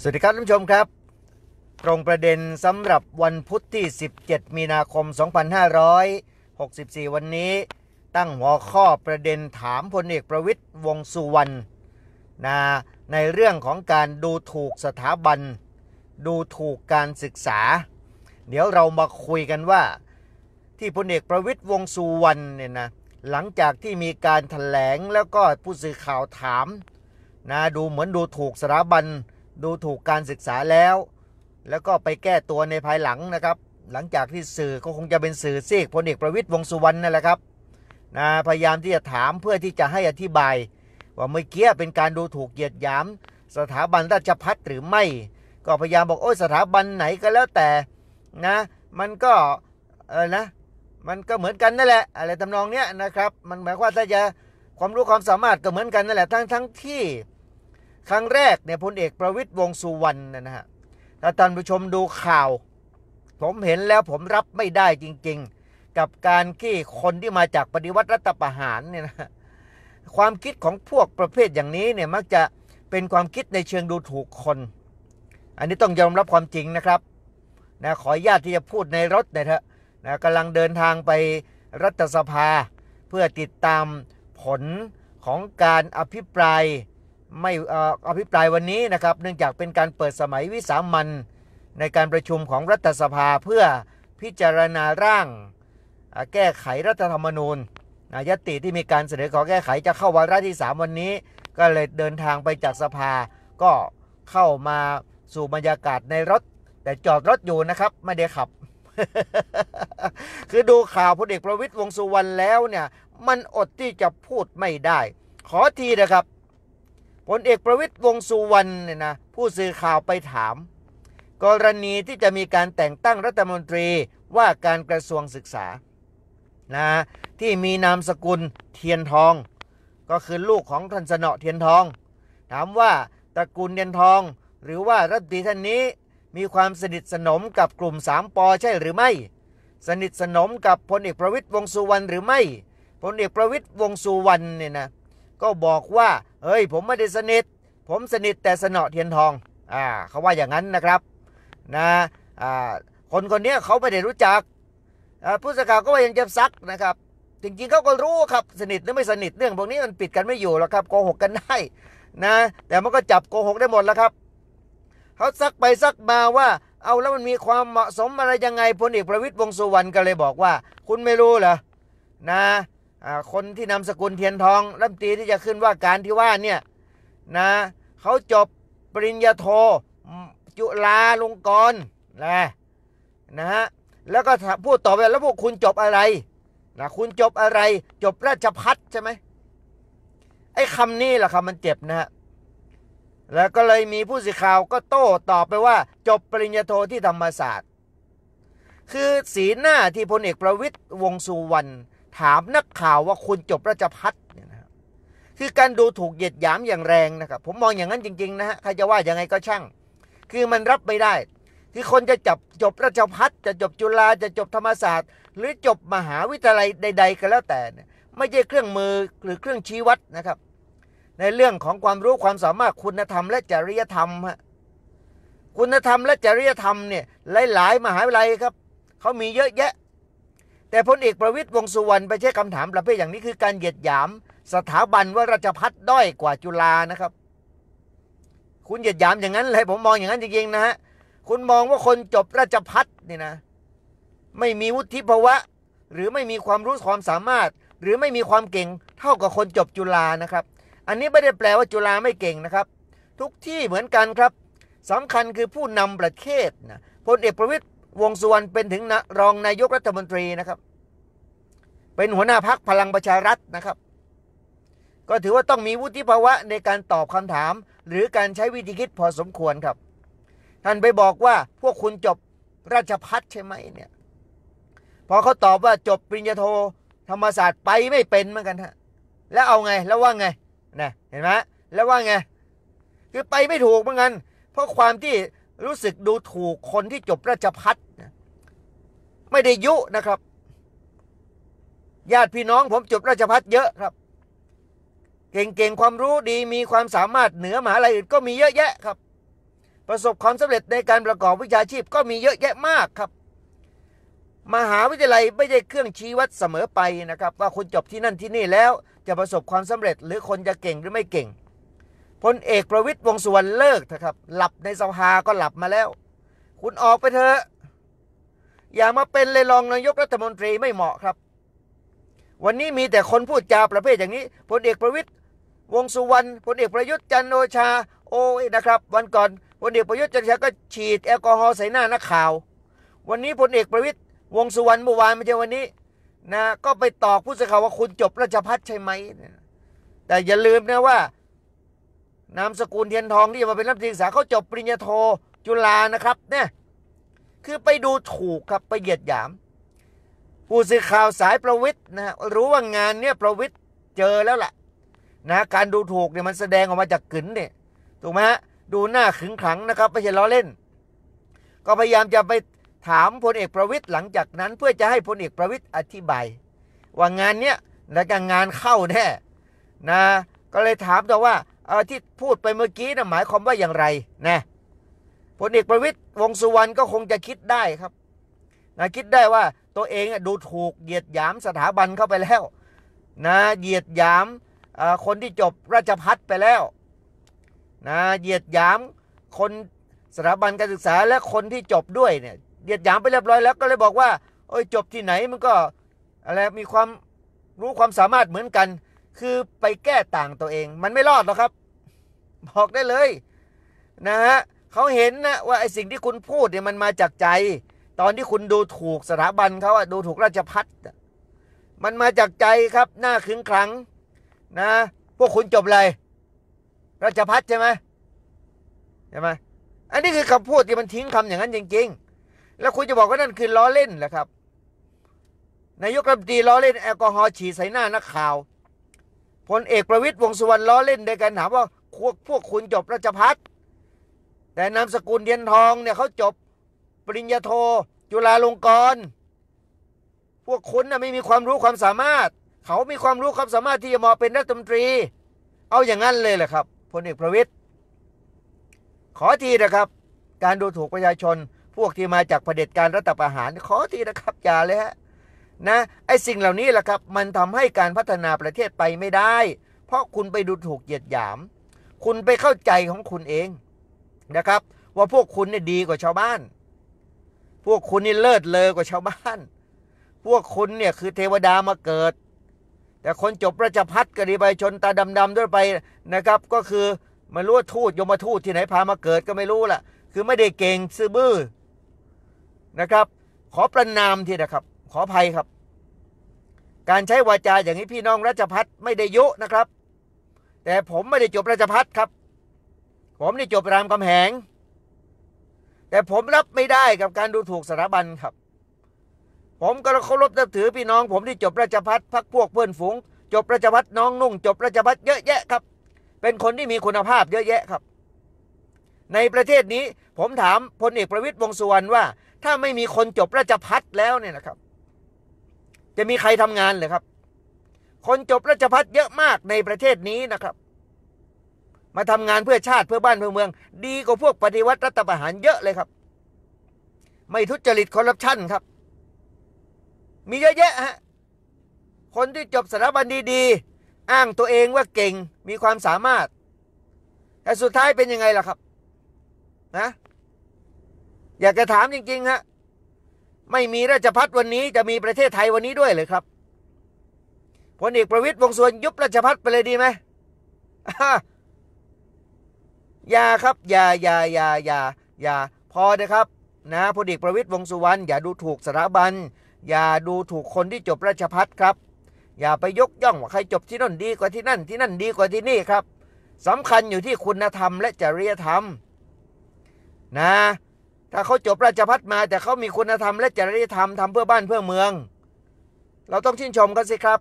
สวัสดีครับท่านผู้ชมครับ ตรงประเด็นสำหรับวันพุทธที่ 17มีนาคม2564 วันนี้ ตั้งหัวข้อประเด็นถามพลเอกประวิทย์วงสุวรรณนะในเรื่องของการดูถูกสถาบัน ดูถูกการศึกษา เดี๋ยวเรามาคุยกันว่าที่พลเอกประวิทย์วงสุวรรณเนี่ยนะหลังจากที่มีการถแถลง แล้วก็ผู้สื่อข่าวถามนะดูเหมือนดูถูกสถาบันดูถูกการศึกษาแล้ว แล้วก็ไปแก้ตัวในภายหลังนะครับ หลังจากที่สื่อก็คงจะเป็นสื่อเีกพลเอกประวิตยวงสุวรรณนั่นแหละครับ นะพยายามที่จะถามเพื่อที่จะให้อธิบาย ว่าเมื่อกี้เป็นการดูถูกเหยียดหยาม สถาบันราชพัฒหรือไม่ ก็พยายามบอกโอ้ยสถาบันไหนก็แล้วแต่ นะมันก็เออนะมันก็เหมือนกันนั่นแหละ อะไรทำนองเนี้ยนะครับ มันหมายความว่าถ้าจะความรู้ความสามารถก็เหมือนกันนั่นแหละทั้งทั้งที่ครั้งแรกเนี่ยพลเอกประวิตยวงสุวรรณนะฮะถ้าท่านผู้ชมดูข่าว ผมเห็นแล้วผมรับไม่ได้จริงๆ กับการที่คนที่มาจากปฏิวัติรัฐประหารเนี่ยนะความคิดของพวกประเภทอย่างนี้เนี่ยมักจะเป็นความคิดในเชิงดูถูกคน อันนี้ต้องยอมรับความจริงนะครับนะขออนุญาตที่จะพูดในรถนะเถอะนะกำลังเดินทางไปรัฐสภา เพื่อติดตามผลของการอภิปรายไม่อภิปรายวันนี้นะครับ เนื่องจากเป็นการเปิดสมัยวิสามันในการประชุมของรัฐสภาเพื่อพิจารณาร่าง แก้ไขรัฐธรรมนูญนายติที่มีการเสนอขอแก้ไขจะเข้าวาระที่3วันนี้ ก็เลยเดินทางไปจากสภา ก็เข้ามาสู่บรรยากาศในรถ แต่จอดรถอยู่นะครับไม่ได้ขับ คือดูข่าวพลเอกประวิตยวงสุวรรณแล้วเนี่ย มันอดที่จะพูดไม่ได้ ขอทีนะครับผลเอกประวิตยวงสุวรรณเนี่ยนะผู้สื่อข่าวไปถาม กรณีที่จะมีการแต่งตั้งรัฐมนตรีว่าการกระทรวงศึกษา นะที่มีนามสกุลเทียนทอง ก็คือลูกของท่านสนอเทียนทอง ถามว่าตระกูลเทียนทองหรือว่ารัฐตีท่านนี้มีความสนิทสนมกับกลุ่มสามปอใช่หรือไม่ สนิทสนมกับพลเอกประวิตยวงสุวรรณหรือไม่พลเอกประวิตยวงสุวรรณเนี่ยนะก็บอกว่าเฮ้ยผมไม่ได้สนิทผมสนิทแต่สนอเทียนทองอ่าเขาว่าอย่างนั้นนะครับนะอ่าคนคนนี้เขาไม่ได้รู้จักผู้สื่อข่าวก็ว่ายังจะซักนะครับ จริงๆเขาก็รู้ครับสนิทหรือไม่สนิทเรื่องพวกนี้มันปิดกันไม่อยู่หรอกครับโกหกกันได้นะ แต่มันก็จับโกหกได้หมดแล้วครับเขาซักไปซักมาว่า เอาแล้วมันมีความเหมาะสมอะไรยังไงพลเอกประวิตยวงสุวรรณก็เลยบอกว่า คุณไม่รู้เหรอนะคนที่นำสกุลเทียนทองรัฐมนตรีที่จะขึ้นว่าการที่ว่าเนี่ยนะเขาจบปริญญาโทจุฬาลงกรณ์แหละนะฮะแล้วก็พูดต่อไปแล้วพวกคุณจบอะไรนะคุณจบอะไร จบราชพัฒใช่ไหมไอ้คำนี้แหละครับมันเจ็บนะฮะแล้วก็เลยมีผู้สื่อข่าวก็โต้ตอบไปว่า จบปริญญาโทที่ธรรมศาสตร์ คือสีหน้าที่พลเอกประวิตยวงสุวรรณถามนักข่าวว่าคุณจบราชพัฒน์เนี่ยนะคือการดูถูก เหยียดหยามอย่างแรงนะครับ ผมมองอย่างนั้นจริง ๆ นะฮะใครจะว่ายังไงก็ช่าง คือมันรับไม่ได้คือคนจะจับจบราชพัฒน์จะจบจุฬาจะจบธรรมศาสตร์ หรือจบมหาวิทยาลัยใด ๆก็แล้วแต่เนี่ยไม่ใช่เครื่องมือหรือเครื่องชี้วัดนะครับ ในเรื่องของความรู้ความสามารถคุณธรรมและจริยธรรมฮะคุณธรรมและจริยธรรมเนี่ยหลาย ๆมหาวิทยาลัยครับเขามีเยอะแยะแต่พลเอกประวิตยวงสุวรรณไปใช้คำถามประเภทอย่างนี้คือการเหยียดหยาม สถาบันว่าราชพัฒด้อยกว่าจุฬานะครับ คุณเหยียดหยามอย่างนั้นเลยผมมองอย่างนั้นจริงๆนะฮะคุณมองว่าคนจบราชพัฒนี่นะไม่มีวุฒิภาวะ หรือไม่มีความรู้ความสามารถ หรือไม่มีความเก่งเท่ากับคนจบจุฬานะครับ อันนี้ไม่ได้แปลว่าจุฬาไม่เก่งนะครับ ทุกที่เหมือนกันครับสำคัญคือผู้นำประเทศนะพลเอกประวิตยวงสุวรรณเป็นถึงรองนายกรัฐมนตรีนะครับเป็นหัวหน้าพักพลังประชารัฐนะครับ ก็ถือว่าต้องมีวุฒิภาวะในการตอบคำถาม หรือการใช้วิธีคิดพอสมควรครับ ท่านไปบอกว่าพวกคุณจบราชพัฒใช่ไหมเนี่ย พอเขาตอบว่าจบปริญญาโทธรรมศาสตร์ไปไม่เป็นเหมือนกันฮะ แล้วเอาไง แล้วว่าไงนะเห็นไหมแล้วว่าไง คือไปไม่ถูกเหมือนกันเพราะความที่รู้สึกดูถูกคนที่จบราชพัฒไม่ได้ยุนะครับญาติพี่น้องผมจบราชพัฒเยอะครับ เก่งๆ ความรู้ดีมีความสามารถเหนือหมหาลัยอื่นก็มีเยอะแยะครับ ประสบความสำเร็จในการประกอบวิชาชีพก็มีเยอะแยะมากครับ มหาวิทยาลัยไม่ใช่เครื่องชี้วัดเสมอไปนะครับ ว่าคนจบที่นั่นที่นี่แล้ว จะประสบความสำเร็จหรือคนจะเก่งหรือไม่เก่ง พลเอกประวิตยวงสุวรรณเลิกเถอะครับหลับในสภาก็หลับมาแล้ว คุณออกไปเถอะอย่ามาเป็นเลยรองนายกรัฐมนตรีไม่เหมาะครับวันนี้มีแต่คนพูดจาประเภทอย่างนี้พลเอกประวิตยวงสุวรรณพลเอกประยุทธ์จันโอชาโอ้ยนะครับ วันก่อนพลเอกประยุทธ์จันโอชาก็ฉีดแอลกอฮอล์ใส่หน้านักข่าว วันนี้พลเอกประวิตยวงสุวรรณเมื่อวานไม่ใช่วันนี้นะก็ไปตอกผู้สื่อข่าวว่าคุณจบราชพัฒใช่ไหมแต่อย่าลืมนะว่านามสกุลเทียนทองที่จะมาเป็นรัฐมนตรีศึกษาเขาจบปริญญาโท จุฬานะครับเนี่ยคือไปดูถูกครับไปเหยียดหยามผู้สื่อข่าวสายประวิทย์นะรู้ว่างานเนี่ยประวิทย์เจอแล้วแหละนะการดูถูกเนี่ยมันแสดงออกมาจากกึ่นเนี่ยถูกไหมฮะดูหน้าขึงขังนะครับไม่ใช่ล้อเล่น ก็พยายามจะไปถามพลเอกประวิทย์หลังจากนั้น เพื่อจะให้พลเอกประวิทย์อธิบายว่างานเนี้ยและการงานเข้าแน่นะก็เลยถามต่อว่าเอาที่พูดไปเมื่อกี้นะหมายความว่าอย่างไรนะพลเอกประวิทย์วงสุวรรณก็คงจะคิดได้ครับนะคิดได้ว่าตัวเองดูถูกเหยียดหยามสถาบันเข้าไปแล้ว นะเหยียดหยามคนที่จบราชพัฒไปแล้วนะเหยียดหยามคนสถาบันการศึกษาและคนที่จบด้วยเนี่ยเหยียดหยามไปเรียบร้อยแล้วก็เลยบอกว่าโอ้ยจบที่ไหนมันก็อะไรมีความรู้ความสามารถเหมือนกัน คือไปแก้ต่างตัวเองมันไม่รอดหรอกครับ บอกได้เลย นะฮะเขาเห็นนะว่าไอ้สิ่งที่คุณพูดเนี่ยมันมาจากใจตอนที่คุณดูถูกสถาบันเขาอะดูถูกราชพัฒน์มันมาจากใจครับ หน้าขึงรั้งนะ พวกคุณจบเลยราชพัฒน์ใช่ไหมใช่ไหมอันนี้คือคำพูดที่มันทิ้งคำอย่างนั้นจริง ๆ แล้วคุณจะบอกว่านั่นคือล้อเล่นเหรอครับนายกรัฐมนตรีล้อเล่นแอลกอฮอล์ฉีดใส่หน้านักข่าวพลเอกประวิตยวงสุวรรณล้อเล่นด้กันถามว่าพวกพวกคุณจบราชพัฒแต่นามสกุลเทียนทองเนี่ยเขาจบปริญญาโท จุฬาลงกรณ์พวกคุณนะ่ะไม่มีความรู้ความสามารถ เขามีความรู้ความสามารถที่จะมาเป็นรัฐมนตรี เอาอย่างนั้นเลยแหละครับพลเอกประวิตยขอทีนะครับ การดูถูกประชาชน พวกที่มาจากเผด็จการรัฐประหารขอทีนะครับอย่าเลยฮะนะไอ้สิ่งเหล่านี้แหละครับ มันทำให้การพัฒนาประเทศไปไม่ได้ เพราะคุณไปดูถูกเหยียดหยาม คุณไปเข้าใจของคุณเองนะครับ ว่าพวกคุณเนี่ยดีกว่าชาวบ้านพวกคุณนี่เลิศเลอกว่าชาวบ้าน พวกคุณเนี่ยคือเทวดามาเกิด แต่คนจบประจพัฒก็ดีไปชนตาดำๆด้วยไปนะครับ ก็คือไม่รู้ว่าทูตยมทูตที่ไหนพามาเกิดก็ไม่รู้ล่ะ คือไม่ได้เก่งซื่อบื้อนะครับ ขอประนามทีนะครับ ขออภัยครับ การใช้วาจาอย่างนี้พี่น้องราชพัฒน์ไม่ได้ยุนะครับ แต่ผมไม่ได้จบราชพัฒน์ครับ ผมนี่จบรามคำแหงแต่ผมรับไม่ได้กับการดูถูกสถาบันครับ ผมก็เคารพนับถือพี่น้องผมที่จบราชพัฒพักพวกเพื่อนฝูง จบราชพัฒน้องนุ่ง จบราชพัฒเยอะแยะครับ เป็นคนที่มีคุณภาพเยอะแยะครับ ในประเทศนี้ผมถามพลเอกประวิตยวงสุวรรณว่า ถ้าไม่มีคนจบราชพัฒแล้วเนี่ยนะครับ จะมีใครทำงานเลยครับ คนจบราชพัฒเยอะมากในประเทศนี้นะครับมาทำงานเพื่อชาติเพื่อบ้านเพื่อเมือง ดีกว่าพวกปฏิวัติรัฐประหารเยอะเลยครับ ไม่ทุจริตคอร์รัปชันครับ มีเยอะแยะฮะคนที่จบสถาบันดีๆอ้างตัวเองว่าเก่งมีความสามารถ แต่สุดท้ายเป็นยังไงล่ะครับนะอยากจะถามจริง ๆฮะไม่มีราชพัฒวันนี้จะมีประเทศไทยวันนี้ด้วยเลยครับพลเอกประวิตยวงสุวรรณยุบราชพัฒไปเลยดีไหมอย่าครับอย่าอย่าอย่าอย่าอย่า พอนะครับนะพลเอกประวิตยวงสุวรรณอย่าดูถูกสถาบันอย่าดูถูกคนที่จบราชพัฒครับ อย่าไปยกย่องว่าใครจบที่นั่นดีกว่าที่นั่นที่นั่นดีกว่าที่นี่ครับสำคัญอยู่ที่คุณธรรมและจริยธรรม นะ ถ้าเขาจบราชพัฒมาแต่เขามีคุณธรรมและจริยธรรมทำเพื่อบ้านเพื่อเมือง เราต้องชื่นชมกันสิครับ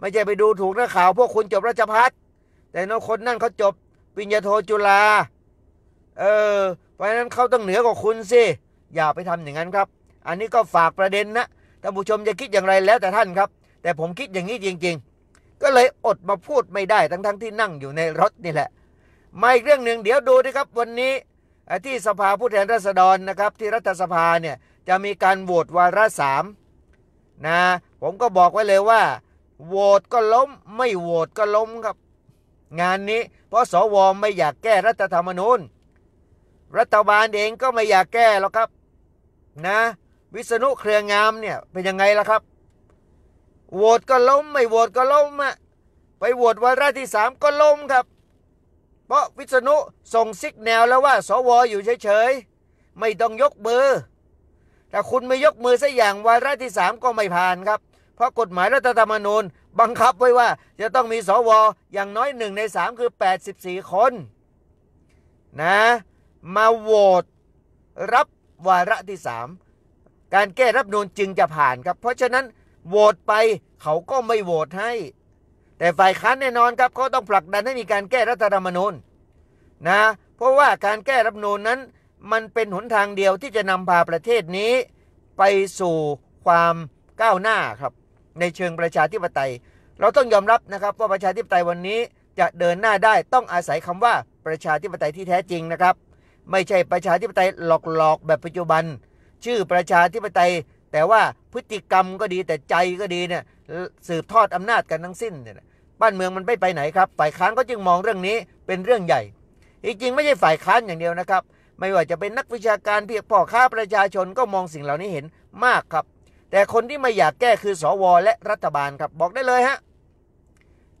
ไม่ใช่ไปดูถูกนักข่าวพวกคุณจบราชพัฒแต่นคนนั่นเขาจบิญญาโทจุลา เออเพราะนั้นเขาต้องเหนือกว่าคุณสิ อย่าไปทำอย่างนั้นครับ อันนี้ก็ฝากประเด็นนะ ท่านผู้ชมจะคิดอย่างไรแล้วแต่ท่านครับ แต่ผมคิดอย่างนี้จริงๆ ก็เลยอดมาพูดไม่ได้ทั้งๆทที่นั่งอยู่ในรถนี่แหละ มาอีกเรื่องหนึ่งเดี๋ยวดูนะครับวันนี้ ที่สภาผู้แทนราษฎรนะครับที่รัฐสภาเนี่ยจะมีการโหวตวาระสามนะ ผมก็บอกไว้เลยว่าโหวตก็ล้มไม่โหวตก็ล้มครับงานนี้เพราะสวไม่อยากแก้รัฐธรรมนูญ รัฐบาลเองก็ไม่อยากแก้หรอกครับ นะ วิษณุเครืองามเนี่ยเป็นยังไงล่ะครับโหวตก็ล้มไม่โหวตก็ล้มอะไปโหวตวาระที่สามก็ล้มครับ เพราะวิษณุส่งซิกแนวแล้วว่า สวอยู่เฉยๆ ไม่ต้องยกมือ แต่คุณไม่ยกมือสักอย่างวาระที่สามก็ไม่ผ่านครับเพราะกฎหมายรัฐธรรมนูญบังคับไว้ว่าจะต้องมีสวอย่างน้อยหนึ่งในสามคือ 84 คนนะ มาโหวตรับวาระที่สามการแก้รับนูนจึงจะผ่านครับเพราะฉะนั้นโหวตไปเขาก็ไม่โหวตให้ แต่ฝ่ายค้านแน่นอนครับเขาต้องผลักดันให้มีการแก้รัฐธรรมนูญ นะ เพราะว่าการแก้รับนูนนั้น มันเป็นหนทางเดียวที่จะนำพาประเทศนี้ ไปสู่ความก้าวหน้าครับในเชิงประชาธิปไตย เราต้องยอมรับนะครับ ว่าประชาธิปไตยวันนี้จะเดินหน้าได้ต้องอาศัยคำว่าประชาธิปไตยที่แท้จริงนะครับ ไม่ใช่ประชาธิปไตยหลอกๆแบบปัจจุบัน ชื่อประชาธิปไตย แต่ว่าพฤติกรรมก็ดีแต่ใจก็ดีเนี่ยสืบทอดอำนาจกันทั้งสิ้นเนี่ยบ้านเมืองมันไม่ไปไหนครับ ฝ่ายค้านก็จึงมองเรื่องนี้เป็นเรื่องใหญ่จริงๆไม่ใช่ฝ่ายค้านอย่างเดียวนะครับ ไม่ว่าจะเป็นนักวิชาการเพียพ่อค้าประชาชนก็มองสิ่งเหล่านี้เห็นมากครับแต่คนที่ไม่อยากแก้คือสวและรัฐบาลครับบอกได้เลยฮะ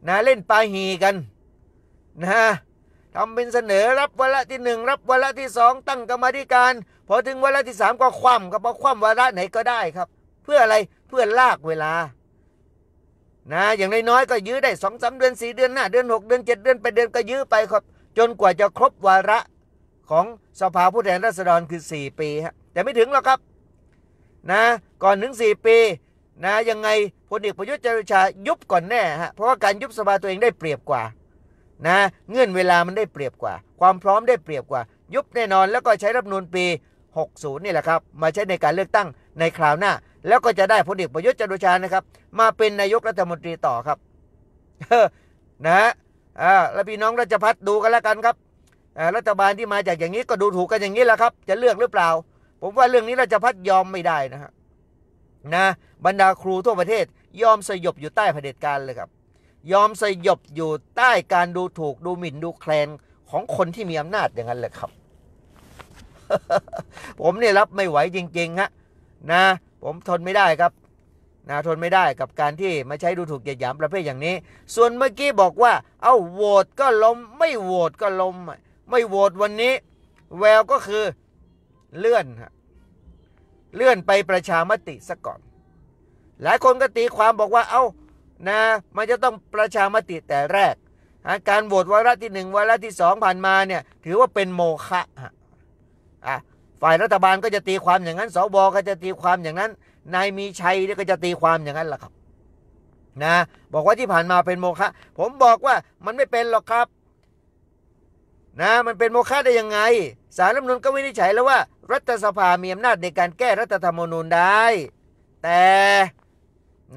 นะเล่นปาหีกันนะทำเป็นเสนอรับวาระที่หนึ่งรับวาระที่สองตั้งกรรมธิการ พอถึงวาระที่สามก็คว่ำก็พอคว่ำวาระไหนก็ได้ครับ เพื่ออะไรเพื่อลากเวลานะอย่างน้อยๆก็ยื้อได้สองสาเดือนสี่เดือนห้าเดือนหกเดือนเจ็ดเดือนไปเดือนก็ยื้อไปครับ จนกว่าจะครบวาระของสภาผู้แทนราษฎรคือสี่ปีฮะแต่ไม่ถึงหรอกครับนะก่อนถึง4ปีนะยังไงพลเอกประยุทธ์จันทร์โอชายุบก่อนแน่ฮะเพราะว่าการยุบสภาตัวเองได้เปรียบกว่านะเงื่อนเวลามันได้เปรียบกว่า ความพร้อมได้เปรียบกว่า ยุบแน่นอน แล้วก็ใช้รับนูลปี 60นี่แหละครับมาใช้ในการเลือกตั้งในคราวหน้า แล้วก็จะได้พลเอกประยุทธ์จันทร์โอชานะครับ มาเป็นนายกรัฐมนตรีต่อครับนะฮะแล้วพี่น้องราชพัฒดูกันแล้วกันครับรัฐบาลที่มาจากอย่างนี้ก็ดูถูกกันอย่างนี้แหละครับจะเลือกหรือเปล่าผมว่าเรื่องนี้ราชพัฒยอมไม่ได้นะฮะนะ บรรดาครูทั่วประเทศยอมสยบอยู่ใต้เผด็จการเลยครับ ยอมสยบอยู่ใต้การดูถูกดูหมิ่นดูแคลนของคนที่มีอำนาจอย่างนั้นแหละครับ ผมเนี่ยรับไม่ไหวจริงๆฮะนะ ผมทนไม่ได้ครับ นะทนไม่ได้กับการที่มาใช้ดูถูกเหยียดหยามประเภทอย่างนี้ ส่วนเมื่อกี้บอกว่า เอ้าโหวตก็ล้ม ไม่โหวตก็ล้มไม่โหวตวันนี้ แววก็คือเลื่อนฮะเลื่อนไปประชามติซะก่อน หลายคนก็ตีความบอกว่า เอา้านะมันจะต้องประชามติแต่แรก การโหวตวาระที่หนึ่งวาระที่สองผ่านมาเนี่ยถือว่าเป็นโมฆะอ่ะฝ่ายรัฐบาลก็จะตีความอย่างนั้นสวก็จะตีความอย่างนั้นนายมีชัยก็จะตีความอย่างนั้นแหะครับนะบอกว่าที่ผ่านมาเป็นโมฆะผมบอกว่ามันไม่เป็นหรอกครับนะมันเป็นโมฆะได้ยังไง สารรัฐมนุนก็วินิจฉัยแล้วว่ารัฐสภา มีอำนาจในการแก้รัฐธรรมนูญได้ แต่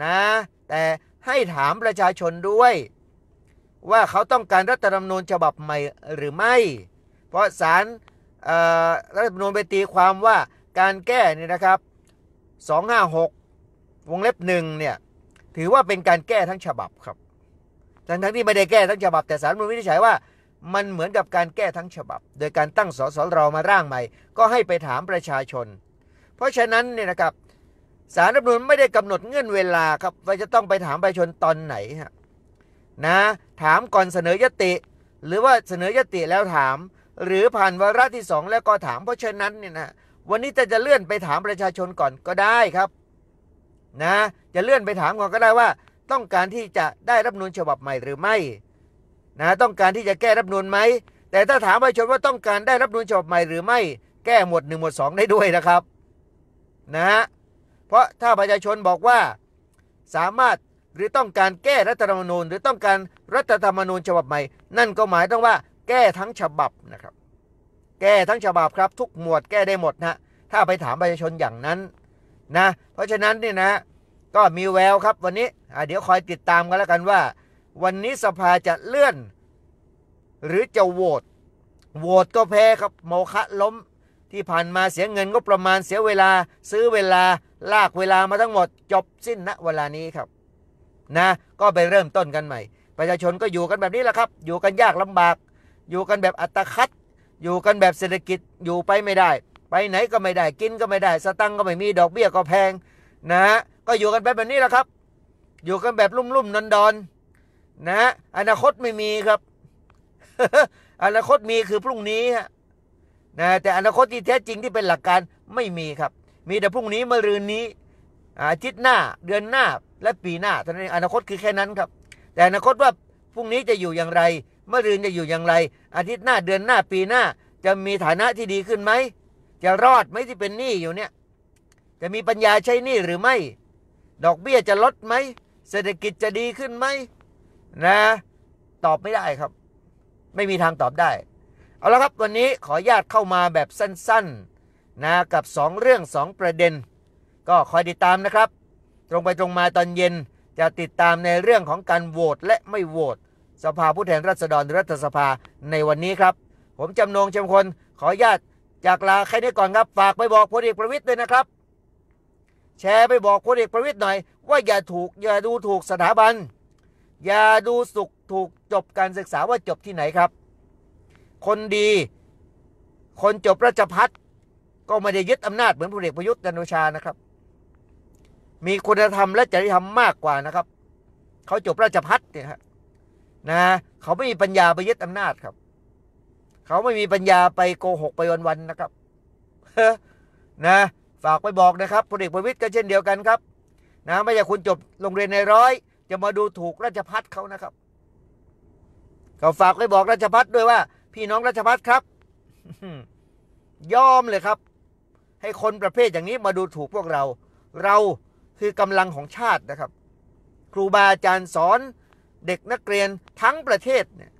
นะ แต่ ให้ถามประชาชนด้วย ว่า เขาต้องการรัฐธรรมนูญฉบับใหม่ หรือไม่ เพราะศาลรัฐธรรมนูญไปตีความว่า การแก้นี่นะครับ256วงเล็บหนึ่งเนี่ย ถือว่าเป็นการแก้ทั้งฉบับครับ ทั้งทั้งที่ไม่ได้แก้ทั้งฉบับ แต่สารมนุนวินิจฉัยว่ามันเหมือนกับการแก้ทั้งฉบับ โดยการตั้งสสรมาร่างใหม่ ก็ให้ไปถามประชาชน เพราะฉะนั้นเนี่ยนะครับสารรัฐมนุนไม่ได้กำหนดเงื่อนเวลาครับว่าจะต้องไปถามประชาชนตอนไหนฮะนะถามก่อนเสนอยติ หรือว่าเสนอยติแล้วถาม หรือผ่านวาระที่สองแล้วก็ถามเพราะฉะนั้นเนี่ยนะวันนี้จะจะเลื่อนไปถามประชาชนก่อนก็ได้ครับนะจะเลื่อนไปถามก่อนก็ได้ว่า ต้องการที่จะได้รับนูลฉบับใหม่หรือไม่นะต้องการที่จะแก้รับนูนไหม แต่ถ้าถามประชาชนว่าต้องการได้รับนูนฉบับใหม่หรือไม่แก้หมวด1 หมวด2ได้ด้วยนะครับนะฮะเพราะถ้าประชาชนบอกว่าสามารถหรือต้องการแก้รัฐธรรมนูญ หรือต้องการรัฐธรรมนูญฉบับใหม่ นั่นก็หมายต้องว่า แก้ทั้งฉบับนะครับ แก้ทั้งฉบับครับทุกหมวด แก้ได้หมดนะถ้าไปถามประชาชนอย่างนั้นนะเพราะฉะนั้นเนี่ยนะ ก็มีแววครับวันนี้เดี๋ยวคอยติดตามกันแล้วกันว่าวันนี้สภาจะเลื่อน หรือจะโหวต โหวตก็แพ้ครับโมฆะล้ม ที่ผ่านมาเสียเงินก็ประมาณเสียเวลาซื้อเวลาลากเวลามาทั้งหมด จบสิ้นณเวลานี้ครับนะก็ไปเริ่มต้นกันใหม่ประชาชนก็อยู่กันแบบนี้แหละครับอยู่กันยากลำบาก อยู่กันแบบอัตคัดอยู่กันแบบเศรษฐกิจอยู่ไปไม่ได้ ไปไหนก็ไม่ได้กินก็ไม่ได้ สตังก็ไม่มีดอกเบี้ยก็แพงนะ ก็อยู่กันแบบนี้แหละครับ อยู่กันแบบลุ่มๆนอนๆนะ อนาคตไม่มีครับ อนาคตมีคือพรุ่งนี้ฮะนะแต่อนาคตที่แท้จริงที่เป็นหลักการไม่มีครับ มีแต่พรุ่งนี้มะรืนนี้อาทิตย์หน้าเดือนหน้าและปีหน้าเท่านั้นอนาคตคือแค่นั้นครับ แต่อนาคตว่าพรุ่งนี้จะอยู่อย่างไรมะรืนจะอยู่อย่างไร อาทิตย์หน้าเดือนหน้า ปีหน้าจะมีฐานะที่ดีขึ้นไหมจะรอดไหมที่เป็นหนี้อยู่เนี่ยจะมีปัญญาใช้หนี้หรือไม่ ดอกเบี้ยจะลดไหมเศรษฐกิจจะดีขึ้นไหมนะตอบไม่ได้ครับ ไม่มีทางตอบได้ เอาละครับ วันนี้ขอญาตเข้ามาแบบสั้นๆนะกับ 2 เรื่อง 2 ประเด็น ก็คอยติดตามนะครับ ตรงไปตรงมาตอนเย็น จะติดตามในเรื่องของการโหวตและไม่โหวตสภาผู้แทนราษฎรรัฐสภาในวันนี้ครับ ผมจำนงจำคน ขอญาตจากลาแค่นี้ก่อนครับฝากไปบอกพลเอกประวิทย์ด้วยนะครับ แชร์ไปบอกพลเอกประวิทย์หน่อยว่าอย่าถูกอย่าดูถูกสถาบันอย่าดูสุขถูกจบการศึกษาว่าจบที่ไหนครับ คนดี คนจบราชพัฒก็ไม่ได้ยึดอำนาจเหมือนพลเอกประยุทธ์จันโอชานะครับ มีคุณธรรมและจริยธรรมมากกว่านะครับเขาจบราชพัฒเนี่ยนะเขาไม่มีปัญญาไปยึดอำนาจครับเขาไม่มีปัญญาไปโกหกไปวันๆนะครับนะ ฝากไปบอกนะครับพลเอกประวิตยก็เช่นเดียวกันครับนะไม่ใช่คุณจบโรงเรียนในร้อยจะมาดูถูกราชพัฒน์เขานะครับเขาฝากไปบอกราชพัฒน์ด้วยว่า พี่น้องราชพัฒน์ครับ ยอมเลยครับ ให้คนประเภทอย่างนี้มาดูถูกพวกเรา เราคือกำลังของชาตินะครับ ครูบาอาจารย์สอนเด็กนักเรียนทั้งประเทศเนี่ย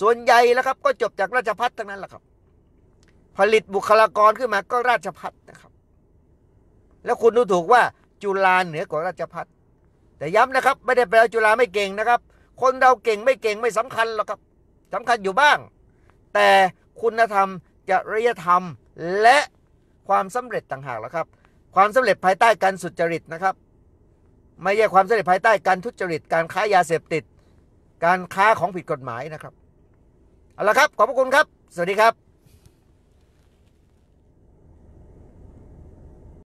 ส่วนใหญ่แล้วครับ ก็จบจากราชพัฒน์ทั้งนั้นแหละครับ ผลิตบุคลากรขึ้นมาก็ราชพัฒน์นะครับ แล้วคุณดูถูกว่าจุฬาเหนือกว่าราชพัฒนแต่ย้ำนะครับ ไม่ได้แปลว่าจุฬาไม่เก่งนะครับ คนเราเก่งไม่เก่งไม่สำคัญหรอกครับ สำคัญอยู่บ้างแต่คุณธรรมจริยธรรมและความสำเร็จต่างหากแล้วครับ ความสำเร็จภายใต้การสุจริตนะครับ ไม่ใช่ความสำเร็จภายใต้การทุจริตการค้ายาเสพติด การค้าของผิดกฎหมายนะครับเอาละครับ ขอบพระคุณครับ สวัสดีครับ